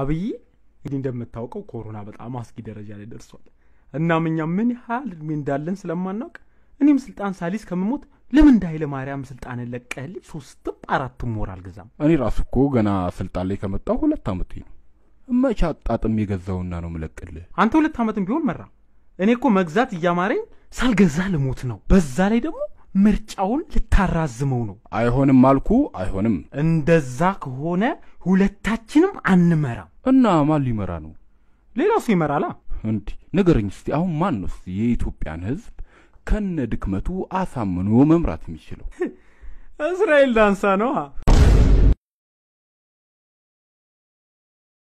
አብይ እንግዲህ እንደምታውቀው ኮሮና በጣም አስጊ ደረጃ ላይ ደርሷል። እናም እኛ ምን ያህል እድሜ እንዳለን ስለማናውቅ እኔም ስልጣን ሳሊስ ከምሞት ለምን እንደ ኃይለ ማርያም ስልጣን ለቀል ሶስትም አራትም ወር አልገዛም። እኔ ራሱ እኮ ገና ስልጣን ላይ ከመጣሁ ሁለት ዓመት ነው። መቼ አጣጥም የገዛውና ነው ምለቅልህ? አንተ ሁለት ዓመትም ቢሆን መራ። እኔ እኮ መግዛት እያማረኝ ሳልገዛ ልሞት ነው። በዛ ላይ ደግሞ ምርጫውን ልታራዝመው ነው። አይሆንም አልኩ። አይሆንም። እንደዛ ከሆነ ሁለታችንም አንመራም። እና ማን ሊመራ ነው? ሌላ ሰው ይመራላ። እንዲ ንገረኝ እስቲ፣ አሁን ማን ነው እስቲ የኢትዮጵያን ህዝብ ከነ ድክመቱ አሳምኖ መምራት የሚችለው? እስራኤል ዳንሳ ነዋ።